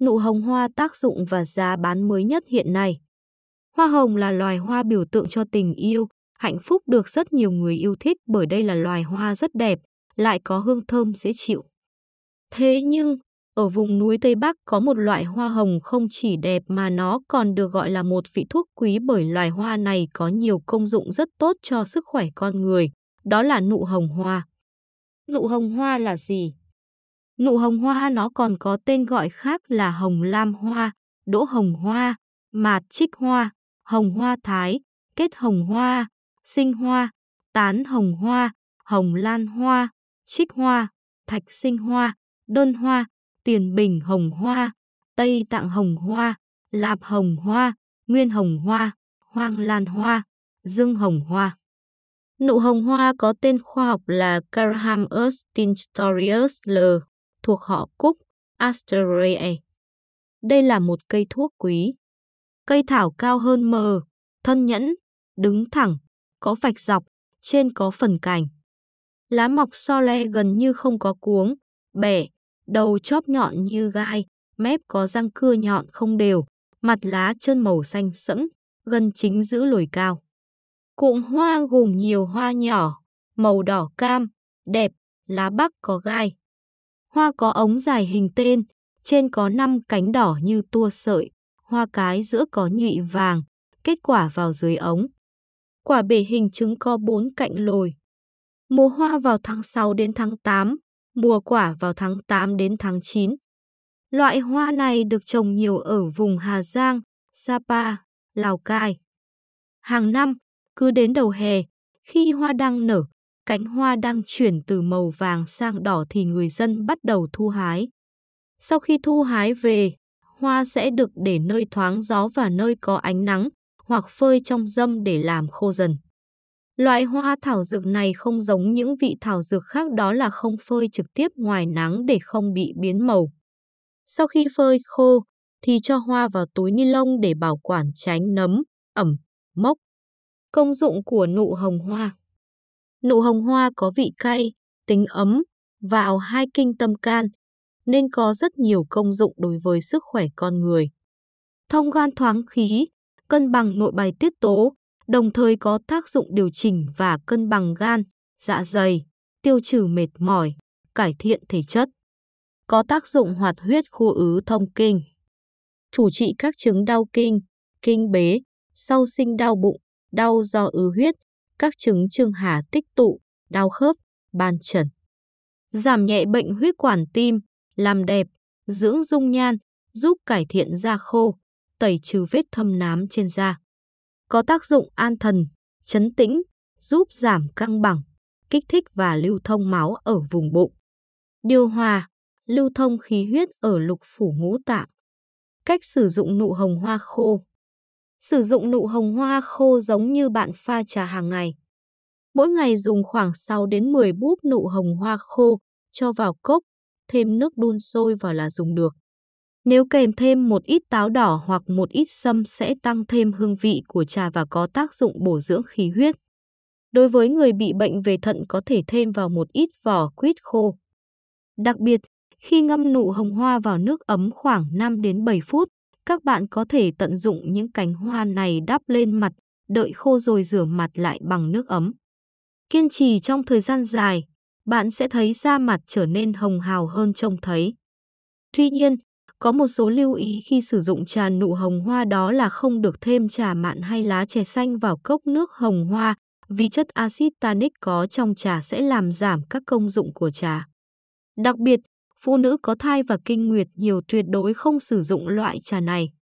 nụ hồng hoa tác dụng và giá bán mới nhất hiện nay. Hoa hồng là loài hoa biểu tượng cho tình yêu, hạnh phúc được rất nhiều người yêu thích bởi đây là loài hoa rất đẹp, lại có hương thơm dễ chịu. Thế nhưng, ở vùng núi Tây Bắc có một loại hoa hồng không chỉ đẹp mà nó còn được gọi là một vị thuốc quý bởi loài hoa này có nhiều công dụng rất tốt cho sức khỏe con người, đó là nụ hồng hoa. Nụ hồng hoa là gì? Nụ hồng hoa nó còn có tên gọi khác là hồng lam hoa, đỗ hồng hoa, mạt trích hoa, hồng hoa thái, kết hồng hoa, sinh hoa, tán hồng hoa, hồng lan hoa, trích hoa, thạch sinh hoa, đơn hoa, tiền bình hồng hoa, tây tạng hồng hoa, lạp hồng hoa, nguyên hồng hoa, hoang lan hoa, dương hồng hoa. Nụ hồng hoa có tên khoa học là Carham tinctorius L thuộc họ cúc Asteraceae. Đây là một cây thuốc quý. Cây thảo cao hơn mờ, thân nhẫn, đứng thẳng, có vạch dọc, trên có phần cành. Lá mọc so le gần như không có cuống, bẻ, đầu chóp nhọn như gai, mép có răng cưa nhọn không đều, mặt lá trơn màu xanh sẫm, gần chính giữ lồi cao. Cụm hoa gồm nhiều hoa nhỏ, màu đỏ cam, đẹp, lá bắc có gai. Hoa có ống dài hình tên, trên có 5 cánh đỏ như tua sợi, hoa cái giữa có nhụy vàng, kết quả vào dưới ống. Quả bể hình trứng có 4 cạnh lồi. Mùa hoa vào tháng 6 đến tháng 8, mùa quả vào tháng 8 đến tháng 9. Loại hoa này được trồng nhiều ở vùng Hà Giang, Sapa, Lào Cai. Hàng năm, cứ đến đầu hè, khi hoa đang nở, cánh hoa đang chuyển từ màu vàng sang đỏ thì người dân bắt đầu thu hái. Sau khi thu hái về, hoa sẽ được để nơi thoáng gió và nơi có ánh nắng, hoặc phơi trong dâm để làm khô dần. Loại hoa thảo dược này không giống những vị thảo dược khác đó là không phơi trực tiếp ngoài nắng để không bị biến màu. Sau khi phơi khô, thì cho hoa vào túi ni lông để bảo quản tránh nấm, ẩm, mốc. Công dụng của nụ hồng hoa Nụ hồng hoa có vị cay, tính ấm, vào hai kinh tâm can, nên có rất nhiều công dụng đối với sức khỏe con người. Thông gan thoáng khí, cân bằng nội bài tiết tố, đồng thời có tác dụng điều chỉnh và cân bằng gan, dạ dày, tiêu trừ mệt mỏi, cải thiện thể chất. Có tác dụng hoạt huyết khu ứ thông kinh. Chủ trị các chứng đau kinh, kinh bế, sau sinh đau bụng, đau do ứ huyết, các chứng trương hà tích tụ, đau khớp, ban trần. Giảm nhẹ bệnh huyết quản tim, làm đẹp, dưỡng dung nhan, giúp cải thiện da khô, tẩy trừ vết thâm nám trên da. Có tác dụng an thần, chấn tĩnh, giúp giảm căng bằng, kích thích và lưu thông máu ở vùng bụng. Điều hòa, lưu thông khí huyết ở lục phủ ngũ tạng. Cách sử dụng nụ hồng hoa khô sử dụng nụ hồng hoa khô giống như bạn pha trà hàng ngày. Mỗi ngày dùng khoảng 6 đến 10 búp nụ hồng hoa khô, cho vào cốc, thêm nước đun sôi vào là dùng được. Nếu kèm thêm một ít táo đỏ hoặc một ít sâm sẽ tăng thêm hương vị của trà và có tác dụng bổ dưỡng khí huyết. Đối với người bị bệnh về thận có thể thêm vào một ít vỏ quýt khô. Đặc biệt, khi ngâm nụ hồng hoa vào nước ấm khoảng 5 đến 7 phút, các bạn có thể tận dụng những cánh hoa này đắp lên mặt, đợi khô rồi rửa mặt lại bằng nước ấm. Kiên trì trong thời gian dài, bạn sẽ thấy da mặt trở nên hồng hào hơn trông thấy. Tuy nhiên, có một số lưu ý khi sử dụng trà nụ hồng hoa đó là không được thêm trà mạn hay lá chè xanh vào cốc nước hồng hoa vì chất axit tannic có trong trà sẽ làm giảm các công dụng của trà. Đặc biệt, phụ nữ có thai và kinh nguyệt nhiều tuyệt đối không sử dụng loại trà này.